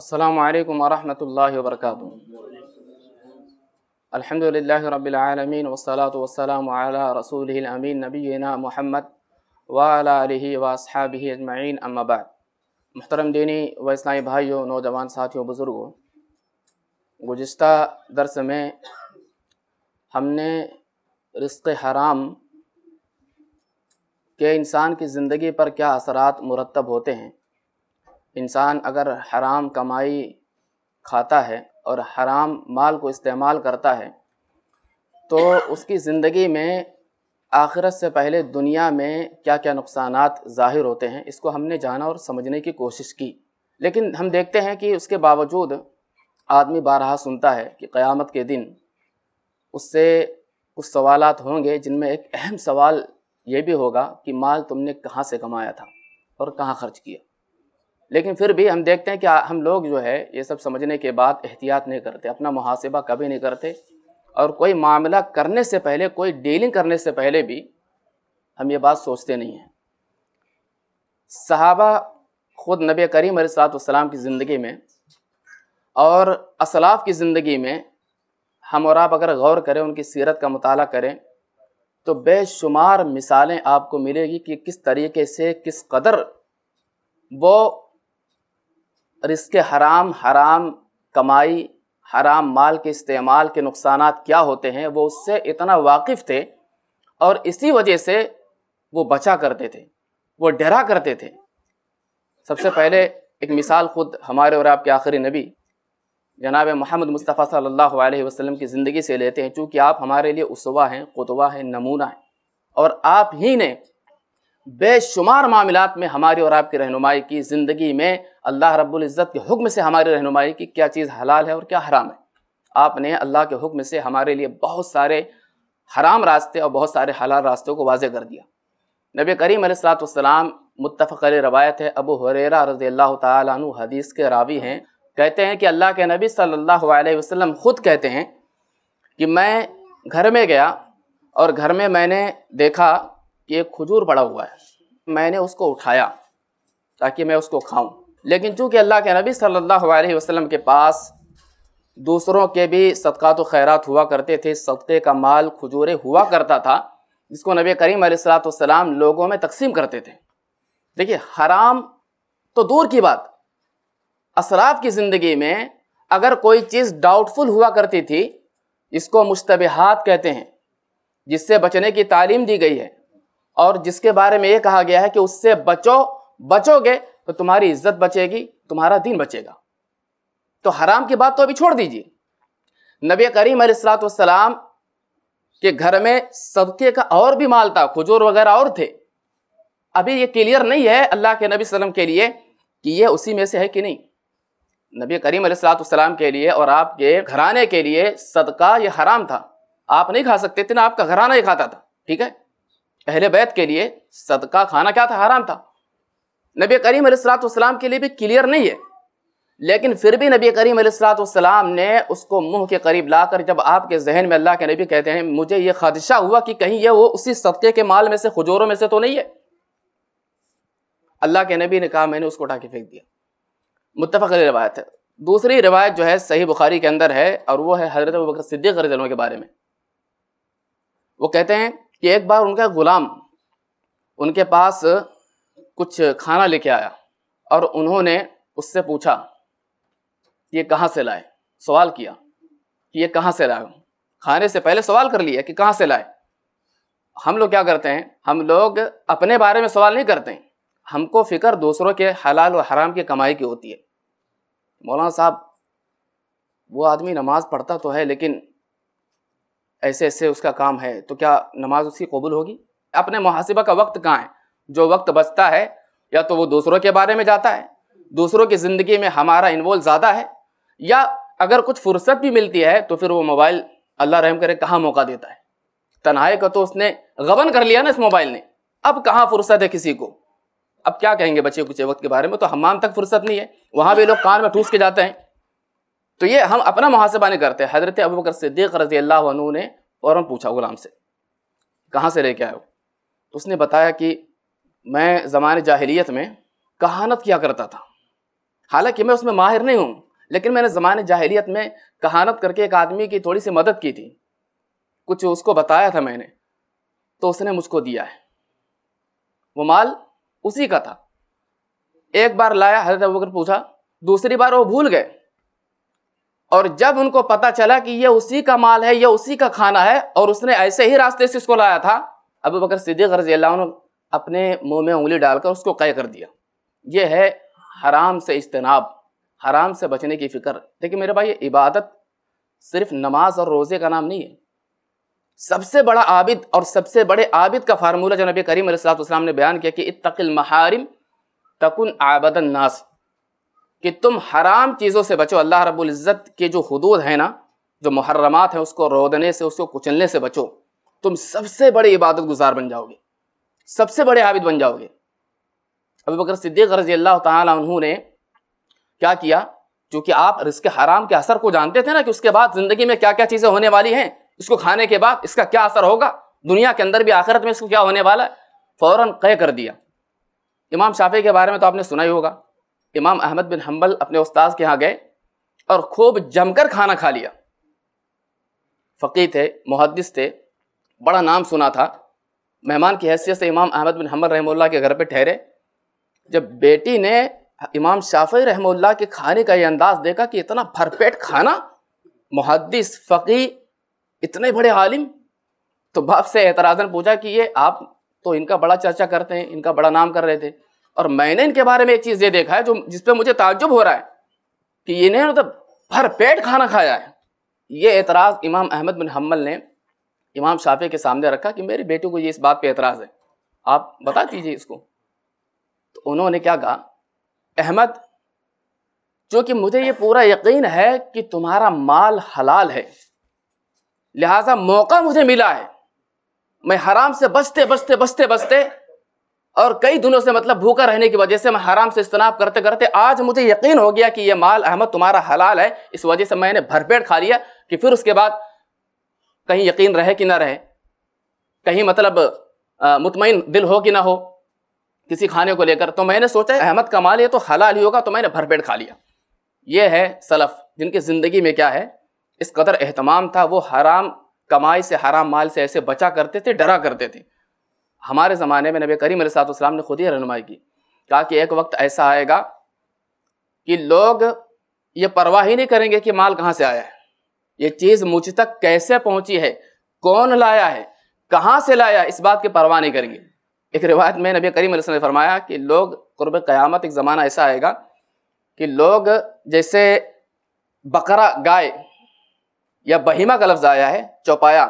असलकम वरहमल वरक अलहमदिल्ला रबीआलमीन वसलात रसूल अमीन नबीना महमद वाली वसहाबी अजमाइन अम्माबाद महतरम दीनी व इसलामी भाइयों नौजवान साथियों बुज़ुर्गों गुज्त दरस में हमने रिस्क हराम के इंसान की ज़िंदगी पर क्या असरात मुरतब होते हैं इंसान अगर हराम कमाई खाता है और हराम माल को इस्तेमाल करता है तो उसकी ज़िंदगी में आखिरत से पहले दुनिया में क्या क्या नुकसान ज़ाहिर होते हैं इसको हमने जाना और समझने की कोशिश की लेकिन हम देखते हैं कि उसके बावजूद आदमी बारहा सुनता है कि क़यामत के दिन उससे कुछ सवाल होंगे जिनमें एक अहम सवाल ये भी होगा कि माल तुमने कहाँ से कमाया था और कहाँ खर्च किया लेकिन फिर भी हम देखते हैं कि हम लोग जो है ये सब समझने के बाद एहतियात नहीं करते अपना मुहासिबा कभी नहीं करते और कोई मामला करने से पहले कोई डीलिंग करने से पहले भी हम ये बात सोचते नहीं हैं सहाबा ख़ुद नबी करीम सलाम की ज़िंदगी में और असलाफ़ की ज़िंदगी में हम और आप अगर गौर करें उनकी सीरत का मताल करें तो बेशुमार मिसालें आपको मिलेगी कि किस तरीके से किस कदर वो और इसके हराम हराम कमाई हराम माल के इस्तेमाल के नुकसान क्या होते हैं वो उससे इतना वाकिफ़ थे और इसी वजह से वो बचा करते थे वो डरा करते थे सबसे पहले एक मिसाल खुद हमारे और आपके आखिरी नबी जनाब महमद मुस्तफ़ा सल्लल्लाहु अलैहि वसल्लम की ज़िंदगी से लेते हैं चूँकि आप हमारे लिए उसवा हैं कुतवा हैं नमूना हैं और आप ही ने बेशुमार मामलों में हमारी और आपकी रहनुमाई की ज़िंदगी में अल्लाह रब्ज़त के हुक्म से हमारी रहनुमाई की क्या चीज़ हलाल है और क्या हराम है आपने अल्लाह के हुक्म से हमारे लिए बहुत सारे हराम रास्ते और बहुत सारे हलाल रास्तों को वाज कर दिया नबी करीम सलाम मुतफ़ रवायत है अबू हुरेरा रज़ी अल्लाह तु हदीस के रावी हैं कहते हैं कि अल्लाह के नबी सल्लल्लाहु अलैहि वसल्लम ख़ुद कहते हैं कि मैं घर में गया और घर में मैंने देखा कि एक खजूर पड़ा हुआ है मैंने उसको उठाया ताकि मैं उसको खाऊं लेकिन चूँकि अल्लाह के नबी सल्लल्लाहु अलैहि वसल्लम के पास दूसरों के भी सदक़ात खैरात हुआ करते थे सदक़े का माल खजूर हुआ करता था जिसको नबी करीम सलाम लोगों में तकसीम करते थे देखिए हराम तो दूर की बात असराफ की ज़िंदगी में अगर कोई चीज़ डाउटफुल हुआ करती थी इसको मुश्तबहात कहते हैं जिससे बचने की तालीम दी गई है और जिसके बारे में ये कहा गया है कि उससे बचो बचोगे तो तुम्हारी इज्जत बचेगी तुम्हारा दिन बचेगा तो हराम की बात तो अभी छोड़ दीजिए नबी करीम सलाम के घर में सदके का और भी माल था खजूर वगैरह और थे अभी ये क्लियर नहीं है अल्लाह के नबी वसल्लम के लिए कि ये उसी में से है कि नहीं नबी करीम सलाम के लिए और आपके घराने के लिए सदका ये हराम था आप नहीं खा सकते थे ना आपका घराना ही खाता था ठीक है अहले बैत के लिए सदका खाना क्या था हराम था नबी करीम सलाम के लिए भी क्लियर नहीं है लेकिन फिर भी नबी करीम सलाम ने उसको मुंह के करीब लाकर जब आपके जहन में अल्लाह के नबी कहते हैं मुझे ये खदशा हुआ कि कहीं ये वो उसी सदक़े के माल में से खजूरों में से तो नहीं है अल्लाह के नबी ने कहा मैंने उसको उठा के फेंक दिया मुतफ़ रवायत है दूसरी रवायत जो है सही बुखारी के अंदर है और वह है हजरत बकर सिद्दीक रजलों के बारे में वो कहते हैं कि एक बार उनका गुलाम उनके पास कुछ खाना लेके आया और उन्होंने उससे पूछा कि ये कहाँ से लाए सवाल किया कि ये कहाँ से लाए खाने से पहले सवाल कर लिया कि कहाँ से लाए हम लोग क्या करते हैं हम लोग अपने बारे में सवाल नहीं करते हैं हमको फिक्र दूसरों के हलाल और हराम की कमाई की होती है मौलाना साहब वो आदमी नमाज़ पढ़ता तो है लेकिन ऐसे ऐसे उसका काम है तो क्या नमाज उसकी कबूल होगी अपने मुहासिबा का वक्त कहाँ है जो वक्त बचता है या तो वो दूसरों के बारे में जाता है दूसरों की ज़िंदगी में हमारा इन्वॉल्व ज़्यादा है या अगर कुछ फुर्सत भी मिलती है तो फिर वो मोबाइल अल्लाह रहम करे कहाँ मौका देता है तनाए का तो उसने गबन कर लिया ना इस मोबाइल ने अब कहाँ फुर्सत है किसी को अब क्या कहेंगे बच्चे कुछ वक्त के बारे में तो हमाम तक फुर्सत नहीं है वहाँ भी लोग कान में ठूस के जाते हैं तो ये हम अपना मुहासबा नहीं करते हज़रत अबू बकर सिद्दीक़ रजी अल्लाह ने फ़ौरन पूछा ग़ुलाम से कहाँ से लेके आए हो तो उसने बताया कि मैं ज़मान जाहिलियत में कहानत किया करता था हालांकि मैं उसमें माहिर नहीं हूँ लेकिन मैंने ज़मान जाहिलियत में कहानत करके एक आदमी की थोड़ी सी मदद की थी कुछ उसको बताया था मैंने तो उसने मुझको दिया है वो माल उसी का था एक बार लाया हजरत अबू बकर पूछा दूसरी बार वो भूल गए और जब उनको पता चला कि यह उसी का माल है यह उसी का खाना है और उसने ऐसे ही रास्ते से इसको लाया था अब बकर सिद्दीक रजी ने अपने मुंह में उंगली डालकर उसको कह कर दिया यह है हराम से इज्तनाब हराम से बचने की फ़िक्र देखिए मेरे भाई इबादत सिर्फ नमाज और रोज़े का नाम नहीं है सबसे बड़ा आबिद और सबसे बड़े आबिद का फार्मूला जो नबी करीम सलाम ने बयान किया कि इतकिल महारिम तकुन आबदन नास कि तुम हराम चीज़ों से बचो अल्लाह रब्बुल इज़्ज़त के जो हदूद हैं ना जो मुहर्रमात हैं उसको रोदने से उसको कुचलने से बचो तुम सबसे बड़े इबादत गुजार बन जाओगे सबसे बड़े हाबिद बन जाओगे अबू बकर सिद्दीक रजी अल्लाह तहों ने क्या किया क्योंकि आप रिस्क हराम के असर को जानते थे ना कि उसके बाद ज़िंदगी में क्या क्या चीज़ें होने वाली हैं इसको खाने के बाद इसका क्या असर होगा दुनिया के अंदर भी आखिरत में इसको क्या होने वाला है फ़ौर कह कर दिया इमाम शाफी के बारे में तो आपने सुना ही होगा इमाम अहमद बिन हम्बल अपने उस्ताद के यहाँ गए और खूब जमकर खाना खा लिया फ़कीर थे मुहदस थे बड़ा नाम सुना था मेहमान की हैसियत से इमाम अहमद बिन हमल रहमुल्ला के घर पर ठहरे जब बेटी ने इमाम शाफी रहमुल्ला के खाने का ये अंदाज़ देखा कि इतना भरपेट खाना मुहदस फ़कीर इतने बड़े आलिम तो बाप से एतराज़न पूछा कि ये आप तो इनका बड़ा चर्चा करते हैं इनका बड़ा नाम कर रहे थे और मैंने इनके बारे में एक चीज़ ये देखा है जो जिस पर मुझे ताजुब हो रहा है कि इन्हें मतलब भर पेट खाना खाया है ये एतराज़ इमाम अहमद बिन हमल ने इमाम शाफे के सामने रखा कि मेरे बेटे को ये इस बात पे एतराज़ है आप बता दीजिए इसको तो उन्होंने क्या कहा अहमद जो कि मुझे ये पूरा यकीन है कि तुम्हारा माल हलाल है लिहाजा मौका मुझे मिला है मैं हराम से बचते बचते बचते बचते और कई दिनों से मतलब भूखा रहने की वजह से मैं हराम से इस्तनाब करते करते आज मुझे यकीन हो गया कि यह माल अहमद तुम्हारा हलाल है इस वजह से मैंने भरपेट खा लिया कि फिर उसके बाद कहीं यकीन रहे कि ना रहे कहीं मतलब मुतमिन दिल हो कि ना हो किसी खाने को लेकर तो मैंने सोचा अहमद का माल ये तो हलाल ही होगा तो मैंने भरपेट खा लिया ये है सलफ़ जिनकी ज़िंदगी में क्या है इस कदर अहतमाम था वो हराम कमाई से हराम माल से ऐसे बचा करते थे डरा करते थे हमारे ज़माने में नबी करीम सलाम ने खुद ही रहनुमाई की कहा कि एक वक्त ऐसा आएगा कि लोग ये परवाह ही नहीं करेंगे कि माल कहाँ से आया है ये चीज़ मुझ तक कैसे पहुँची है कौन लाया है कहाँ से लाया इस बात की परवाह नहीं करेंगे एक रिवायत में नबी करीम ने फरमाया कि लोग क़ुरब क़यामत एक ज़माना ऐसा आएगा कि लोग जैसे बकरा गाय या बहिमा का लफ्ज़ आया है चौपाया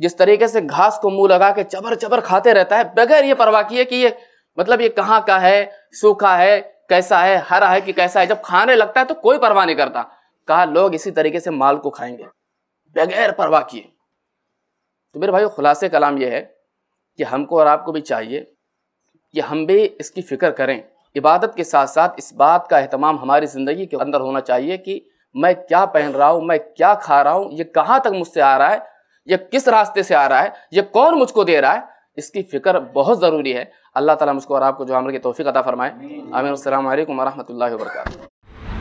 जिस तरीके से घास को मुंह लगा के चबर चबर खाते रहता है बगैर ये परवाह किए कि ये मतलब ये कहाँ का है सूखा है कैसा है हरा है कि कैसा है जब खाने लगता है तो कोई परवाह नहीं करता कहा लोग इसी तरीके से माल को खाएंगे बगैर परवाह किए तो मेरे भाई खुलासे कलाम ये है कि हमको और आपको भी चाहिए कि हम भी इसकी फ़िक्र करें इबादत के साथ साथ इस बात का अहतमाम हमारी ज़िंदगी के अंदर होना चाहिए कि मैं क्या पहन रहा हूँ मैं क्या खा रहा हूँ ये कहाँ तक मुझसे आ रहा है ये किस रास्ते से आ रहा है ये कौन मुझको दे रहा है इसकी फिक्र बहुत ज़रूरी है अल्लाह ताला मुझको और आपको जो अमल की तोफ़ी अदा फ़रमाए आमिर अल्लाम वरहमल वरक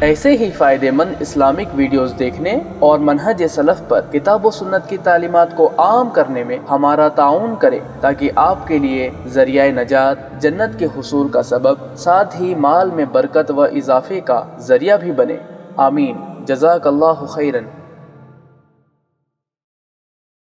ऐसे ही फ़ायदेमंद इस्लामिक वीडियोस देखने और मनहज सलफ़ पर किताब व सुन्नत की तालीमत को आम करने में हमारा ताउन करें ताकि आपके लिए जरिया नजात जन्नत के हसूल का सबब साथ ही माल में बरकत व इजाफे का जरिया भी बने आमीन जजाकल्ला खैरन